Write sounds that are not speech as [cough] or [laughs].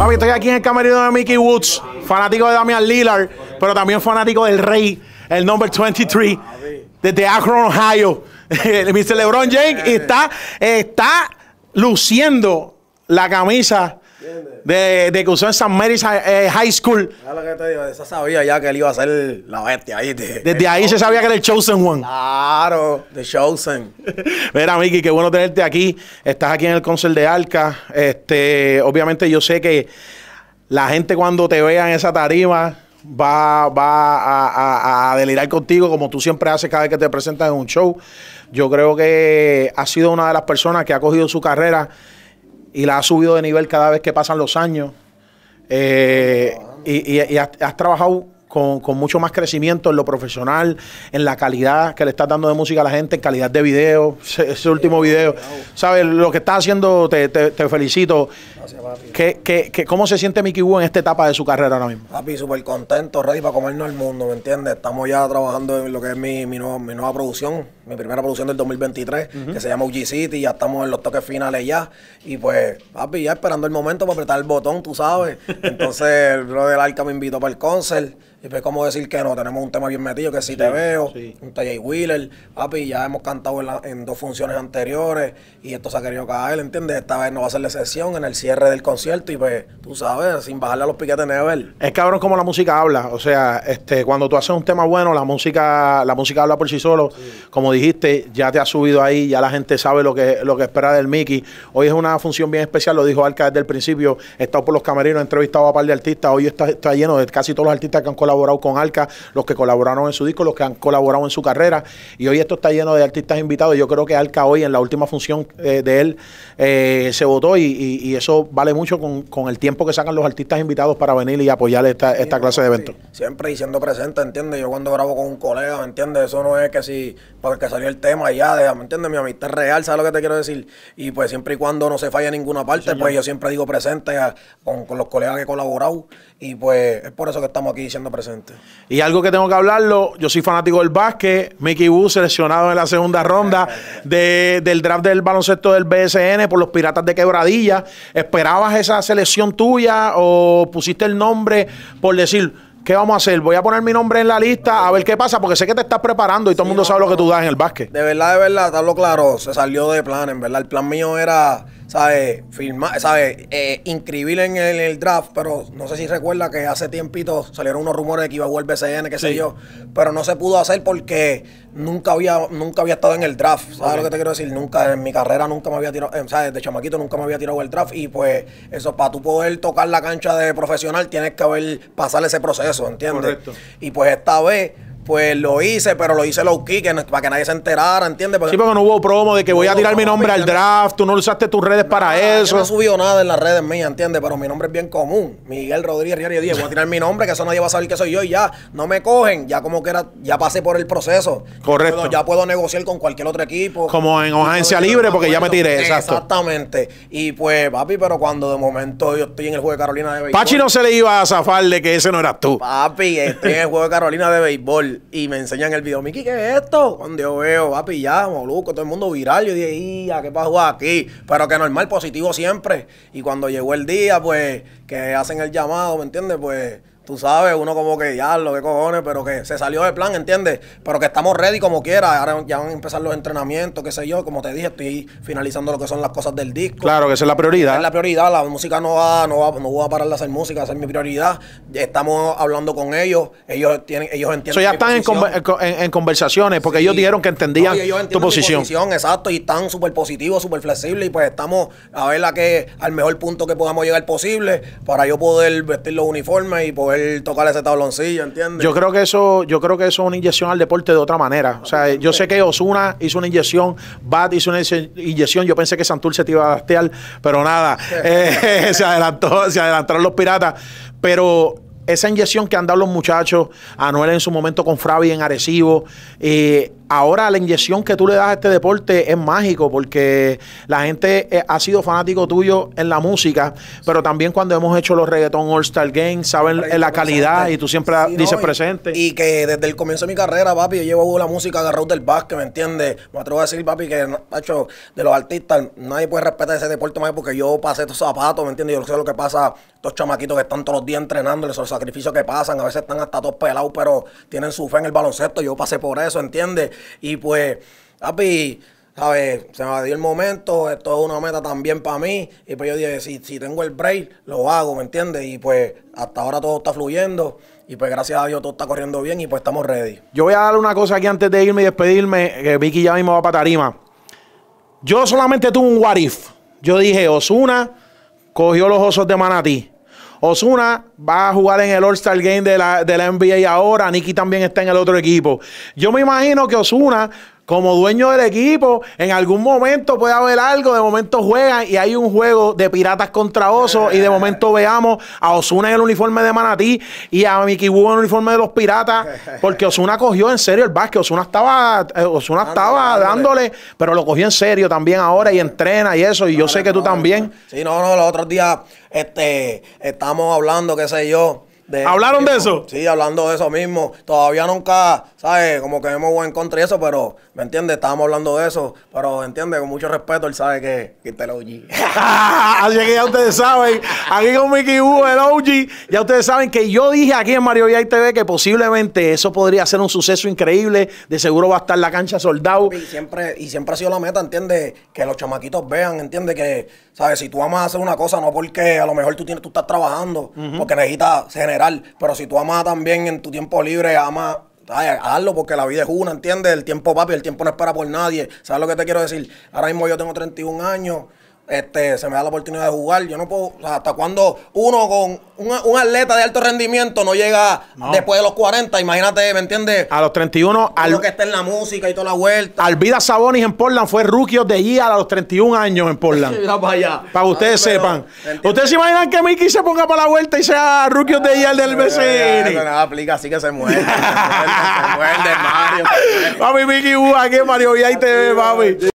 Papi, estoy aquí en el camerino de Mickey Woods, fanático de Damian Lillard, pero también fanático del rey, el number 23, desde Akron, Ohio. [laughs] Mr. LeBron James eh. está, está luciendo la camisa de, de, que usó en San Mary's eh, High School. Ah, lo que te digo, esa sabía ya que él iba a ser la bestia ahí. Desde ahí se sabía que era el Chosen One. Claro, The Chosen. [laughs] Mira, Miki, qué bueno tenerte aquí. Estás aquí en el concert de Arca. Este, obviamente yo sé que la gente cuando te vea en esa tarima va, va a, delirar contigo como tú siempre haces cada vez que te presentas en un show. Yo creo que ha sido una de las personas que ha cogido su carrera y la ha subido de nivel cada vez que pasan los años. Eh, y, has, trabajado con, mucho más crecimiento en lo profesional, en la calidad que le estás dando de música a la gente, en calidad de video, [laughs] ese, último video. ¿Sabes? Lo que estás haciendo, te, te felicito cómo se siente Mickey Wu en esta etapa de su carrera ahora mismo? Papi, súper contento, ready para comernos el mundo, ¿me entiendes? Estamos ya trabajando en lo que es mi, mi, nueva, producción, mi primera producción del 2023, que se llama UG City, ya estamos en los toques finales ya. Y pues, papi, ya esperando el momento para apretar el botón, tú sabes. [laughs] Entonces, el bro del Arca me invitó para el concert. Y pues, ¿cómo decir que no? Tenemos un tema bien metido, que si sí, te veo, un TJ Wheeler, papi, ya hemos cantado en, dos funciones anteriores y esto se ha querido caer, ¿entiendes? Esta vez no va a ser la excepción en el cierre del concierto y pues, tú sabes, sin bajarle a los piquetes never. Es cabrón como la música habla, o sea, este, cuando tú haces un tema bueno, la música, la música habla por sí solo. Como dijiste, ya te ha subido ahí, ya la gente sabe lo que, lo que espera del Mickey. Hoy es una función bien especial, lo dijo Arca desde el principio, he estado por los camerinos, he entrevistado a un par de artistas, hoy está, lleno de casi todos los artistas que han colaborado con Arca, los que colaboraron en su disco, los que han colaborado en su carrera, y hoy esto está lleno de artistas invitados. Yo creo que Arca hoy en la última función eh, de él eh, se votó y, y, eso vale mucho con, el tiempo que sacan los artistas invitados para venir y apoyar esta, esta clase de eventos. Siempre y siendo presente, ¿entiendes? Yo cuando grabo con un colega, ¿me entiendes? Eso no es que si, porque pues, salió el tema ya, ¿me entiendes? Mi amistad real, ¿sabes lo que te quiero decir? Y pues siempre y cuando no se falla en ninguna parte, pues yo siempre digo presente con, los colegas que he colaborado y pues es por eso que estamos aquí siendo presentes. Y algo que tengo que hablarlo, yo soy fanático del básquet, Mickey Wu seleccionado en la segunda ronda [laughs] del draft del baloncesto del BSN por los Piratas de Quebradilla. Es esperabas esa selección tuya o pusiste el nombre por decir, ¿qué vamos a hacer? Voy a poner mi nombre en la lista a ver qué pasa, porque sé que te estás preparando y todo el mundo sabe lo que tú das en el básquet. De verdad, de verdad, está lo claro, se salió de plan, en verdad. El plan mío era ¿sabes? Firmar, eh, inscribir en el, draft, pero no sé si recuerda que hace tiempito salieron unos rumores de que iba a jugar BCN, qué sé yo, pero no se pudo hacer porque nunca había, nunca había estado en el draft, ¿sabes lo que te quiero decir? Nunca, en mi carrera nunca me había tirado, eh, ¿sabes? De chamaquito nunca me había tirado el draft y pues eso, para tú poder tocar la cancha de profesional tienes que haber, pasar ese proceso, ¿entiendes? Y pues esta vez pues lo hice, pero lo hice low kick para que nadie se enterara, ¿entiendes? sí, porque no hubo promo de que voy a tirar mi nombre al draft, tú no usaste tus redes para eso. no subió nada en las redes mías, ¿entiendes? Pero mi nombre es bien común. Miguel Rodríguez Riario Díaz. Voy a tirar mi nombre, que eso nadie va a saber que soy yo y ya. No me cogen, ya como que era, ya pasé por el proceso. Correcto. ya puedo negociar con cualquier otro equipo. Como en agencia libre, porque ya me tiré, exacto. Exactamente. Y pues, papi, pero cuando de momento yo estoy en el juego de Carolina de Béisbol. Pachi no se le iba a zafar de que ese no eras tú. Papi, estoy en el juego de Carolina de béisbol y me enseñan el video. Miki, ¿qué es esto? Cuando yo veo, va pillado, loco todo el mundo viral. Yo dije, a qué pasó aquí? Pero que normal, positivo siempre. Y cuando llegó el día, pues, que hacen el llamado, ¿me entiendes? Pues Tú sabes, uno como que ya lo que cojones, pero que se salió del plan, ¿entiendes? Pero que estamos ready como quiera. Ahora ya van a empezar los entrenamientos, qué sé yo. Como te dije, estoy finalizando lo que son las cosas del disco. Claro, que esa es la prioridad. Es la prioridad. La música no va, no va, no voy a parar de hacer música, esa es mi prioridad. Estamos hablando con ellos. Ellos tienen, ellos entienden. Eso ya están en, conversaciones, porque ellos dijeron que entendían tu posición. Exacto, y están súper positivos, súper flexibles. Y pues estamos a ver la que, al mejor punto que podamos llegar posible para yo poder vestir los uniformes y poder él tocar ese tabloncillo, ¿entiendes? Yo creo que eso, yo creo que eso es una inyección al deporte de otra manera. O sea, yo sé que Osuna hizo una inyección, Bat hizo una inyección, yo pensé que se te iba a gastear pero nada, [laughs] eh, se adelantó, se adelantaron los piratas. Pero esa inyección que han dado los muchachos, Anuel en su momento con Fravi en Arecibo, eh, Ahora la inyección que tú le das a este deporte es mágico porque la gente eh, ha sido fanático tuyo en la música, pero también cuando hemos hecho los reggaeton All Star Games, saben la calidad y tú siempre dices presente. Y que desde el comienzo de mi carrera, papi, yo llevo la música agarrado del básquet, ¿me entiendes? Me atrevo a decir, papi, que de los artistas nadie puede respetar ese deporte más porque yo pasé estos zapatos, ¿me entiendes? Yo sé lo que pasa a estos chamaquitos que están todos los días entrenando, los sacrificios que pasan, a veces están hasta todos pelados, pero tienen su fe en el baloncesto, yo pasé por eso, ¿entiendes? Y pues, papi, ¿sabes? Se me dio el momento, esto es una meta también para mí. Y pues yo dije, si, tengo el break, lo hago, ¿me entiendes? Y pues hasta ahora todo está fluyendo. Y pues gracias a Dios todo está corriendo bien y pues estamos ready. Yo voy a dar una cosa aquí antes de irme y despedirme, que Vicky ya mismo va para tarima. Yo solamente tuve un what Yo dije, Osuna cogió los osos de Manatí. Osuna va a jugar en el All-Star Game de la, de la NBA ahora. Nicky también está en el otro equipo. Yo me imagino que Osuna como dueño del equipo, en algún momento puede haber algo, de momento juegan y hay un juego de piratas contra osos y de momento [laughs] veamos a Osuna en el uniforme de Manatí y a Mickey Wu en el uniforme de los piratas, porque Osuna cogió en serio el básquet, Osuna estaba, eh, estaba dándole, pero lo cogió en serio también ahora y entrena y eso, y yo sé que tú también. Sí, no, no, los otros días este, estamos hablando, qué sé yo ¿Hablaron de eso? Sí, hablando de eso mismo. Todavía nunca, ¿sabes? Como que hemos en contra y eso, pero, ¿me entiendes? Estábamos hablando de eso, pero, ¿entiendes? Con mucho respeto, él sabe que, que el OG. [laughs] Así que ya ustedes saben, aquí con Mickey U, el OG, ya ustedes saben que yo dije aquí en Mario Yai TV que posiblemente eso podría ser un suceso increíble. De seguro va a estar la cancha soldado. Y siempre, y siempre ha sido la meta, ¿entiendes? Que los chamaquitos vean, ¿entiendes? Que, ¿sabes? Si tú amas hacer una cosa, no porque a lo mejor tú, tienes, tú estás trabajando, porque necesitas generar pero si tú amas también en tu tiempo libre, amas hazlo porque la vida es una, ¿entiendes? El tiempo, papi, el tiempo no espera por nadie. ¿Sabes lo que te quiero decir? Ahora mismo yo tengo 31 años este, se me da la oportunidad de jugar. Yo no puedo, hasta cuando uno con un, atleta de alto rendimiento no llega después de los 40, imagínate, ¿me entiendes? A los 31, al lo que está en la música y toda la vuelta. Alvida Sabonis en Portland fue rookie de guía a los 31 años en Portland. para [laughs] que ustedes ah, sepan. ¿Ustedes se imaginan que Mickey se ponga para la vuelta y sea rookie de guía del BCN? Ah, no, aplica, así que se muerde. se muerde, [laughs] Mario. Mami, Mickey, uh, Mario, y ahí te ve, mami.